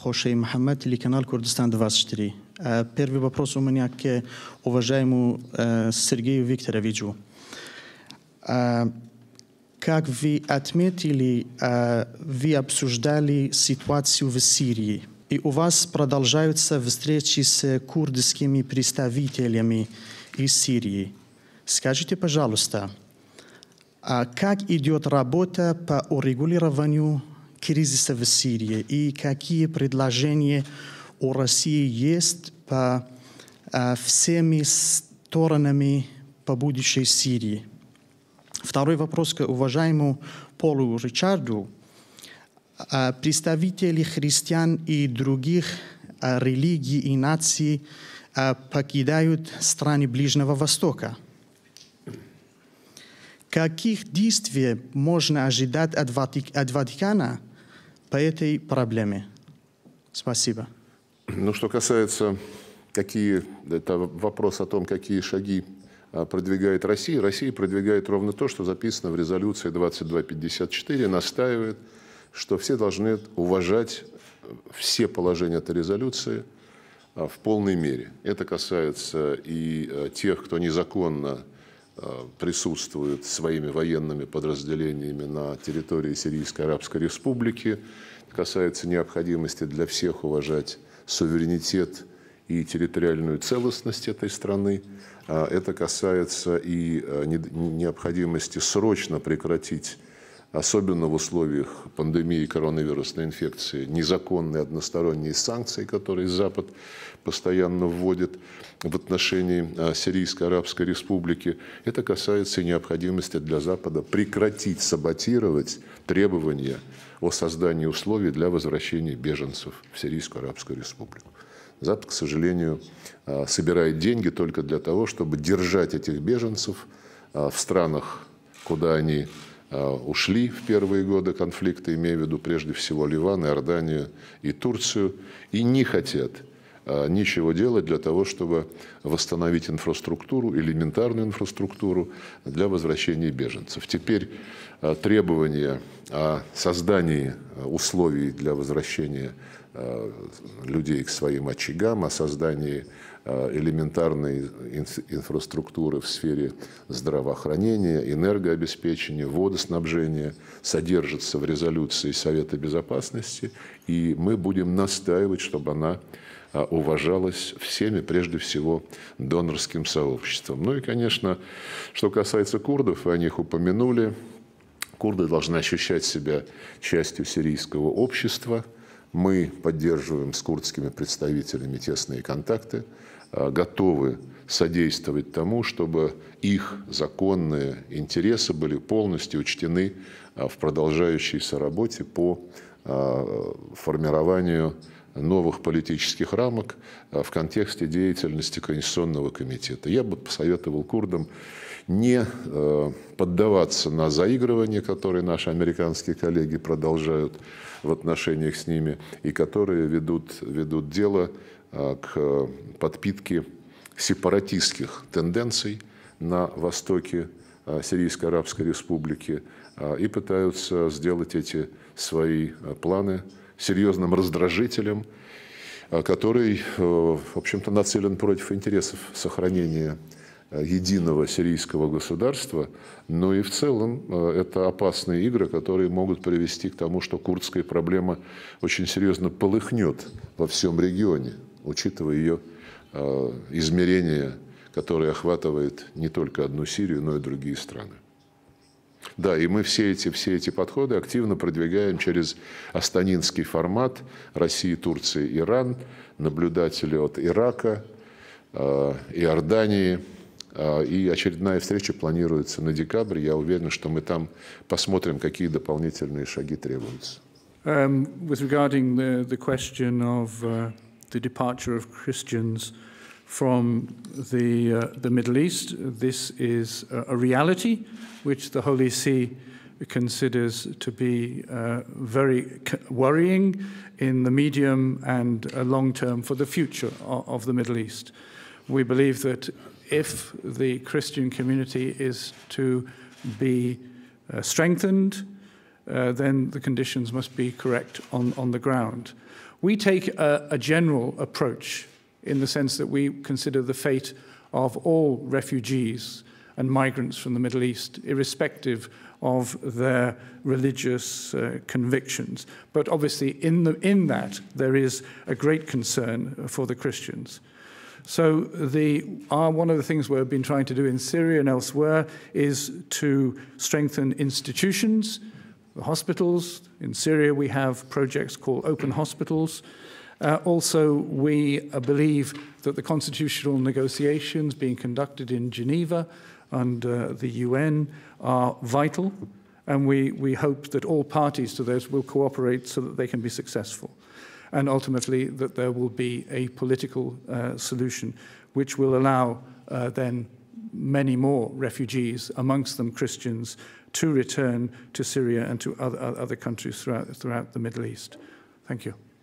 Хошей Мухаммед, телеканал «Курдистан 24». Э, первый вопрос у меня к уважаемому э, Сергею Викторовичу. Э, как вы отметили, вы обсуждали ситуацию в Сирии. И у вас продолжаются встречи с курдскими представителями из Сирии. Скажите, пожалуйста, а как идет работа по урегулированию кризиса в Сирии и какие предложения у России есть по а, всеми сторонами по будущей Сирии. Второй вопрос к уважаемому Полу Ричарду. А, представители христиан и других а, религий и наций а, покидают страны Ближнего Востока. Каких действий можно ожидать от, Ватик... от Ватикана – по этой проблеме. Спасибо. Ну, что касается, какие, это вопрос о том, какие шаги а, продвигает Россия. Россия продвигает ровно то, что записано в резолюции 2254, настаивает, что все должны уважать э, все положения этой резолюции а, в полной мере. Это касается и э, тех, кто незаконно Э, присутствует своими военными подразделениями на территории Сирийской Арабской Республики. Это касается необходимости для всех уважать суверенитет и территориальную целостность этой страны. А это касается и э, необходимости срочно прекратить особенно в условиях пандемии коронавирусной инфекции, незаконные односторонние санкции, которые Запад постоянно вводит в отношении а, Сирийской Арабской Республики. Это касается и необходимости для Запада прекратить саботировать требования о создании условий для возвращения беженцев в Сирийскую Арабскую Республику. Запад, к сожалению, а, собирает деньги только для того, чтобы держать этих беженцев а, в странах, куда они Э, ушли в первые годы конфликта, имея в виду прежде всего Ливан, Иорданию и Турцию, и не хотят э, ничего делать для того, чтобы восстановить инфраструктуру, элементарную инфраструктуру для возвращения беженцев. Теперь э, требования о создании условий для возвращения Э, людей к своим очагам, о создании э, элементарной инфраструктуры в сфере здравоохранения, энергообеспечения, водоснабжения содержится в резолюции Совета Безопасности, и мы будем настаивать, чтобы она э, уважалась всеми, прежде всего, донорским сообществом. Ну и, конечно, что касается курдов, вы о них упомянули, курды должны ощущать себя частью сирийского общества – мы поддерживаем с курдскими представителями тесные контакты, а, готовы содействовать тому, чтобы их законные интересы были полностью учтены а, в продолжающейся работе по а, формированию новых политических рамок а, в контексте деятельности Конституционного комитета. Я бы посоветовал курдам не э, поддаваться на заигрывание, которое наши американские коллеги продолжают в отношениях с ними, и которые ведут, ведут дело а, к подпитке сепаратистских тенденций на востоке а, Сирийской Арабской Республики и пытаются сделать эти свои планы серьезным раздражителем, э, который, э, в общем-то, нацелен против интересов сохранения э, единого сирийского государства, но ну и в целом это опасные игры, которые могут привести к тому, что курдская проблема очень серьезно полыхнет во всем регионе, учитывая ее измерение, которое охватывает не только одну Сирию, но и другие страны. Да, и мы все эти, все эти подходы активно продвигаем через астанинский формат России, Турции, Иран, наблюдатели от Ирака, э, Иордании. Э, и очередная встреча планируется на декабрь. Я уверен, что мы там посмотрим, какие дополнительные шаги требуются. Um, with regarding the, the question of uh, the departure of Christians, uh, from the, uh, the Middle East. This is a reality which the Holy See considers to be uh, very worrying in the medium and uh, long term for the future of, of the Middle East. We believe that if the Christian community is to be uh, strengthened, uh, then the conditions must be correct on, on the ground. We take a, a general approach in the sense that we consider the fate of all refugees and migrants from the Middle East, irrespective of their religious uh, convictions. But obviously, in, the, in that, there is a great concern for the Christians. So the, uh, one of the things we've been trying to do in Syria and elsewhere is to strengthen institutions, the hospitals. In Syria, we have projects called open hospitals. Uh, also, we uh, believe that the constitutional negotiations being conducted in Geneva under uh, the UN are vital, and we, we hope that all parties to those will cooperate so that they can be successful. And ultimately, that there will be a political uh, solution which will allow uh, then many more refugees, amongst them Christians, to return to Syria and to other, other countries throughout, throughout the Middle East. Thank you.